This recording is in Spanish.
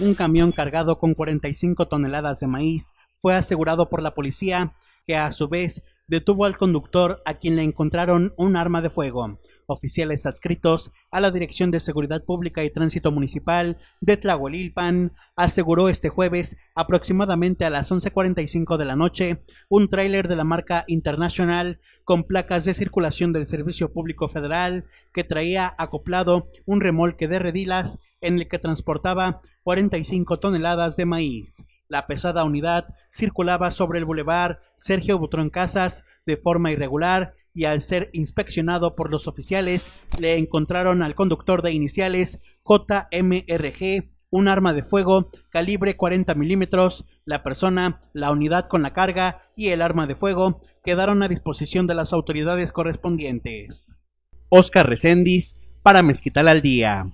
un camión cargado con 45 toneladas de maíz fue asegurado por la policía, que a su vez detuvo al conductor a quien le encontraron un arma de fuego oficiales adscritos a la Dirección de Seguridad Pública y Tránsito Municipal de Tlahuelilpan, aseguró este jueves, aproximadamente a las 11.45 de la noche, un tráiler de la marca International con placas de circulación del Servicio Público Federal que traía acoplado un remolque de redilas en el que transportaba 45 toneladas de maíz. La pesada unidad circulaba sobre el bulevar Sergio Butrón Casas de forma irregular y al ser inspeccionado por los oficiales le encontraron al conductor de iniciales JMRG un arma de fuego calibre 40 milímetros, la persona, la unidad con la carga y el arma de fuego quedaron a disposición de las autoridades correspondientes. Oscar Recendis para Mezquital al Día.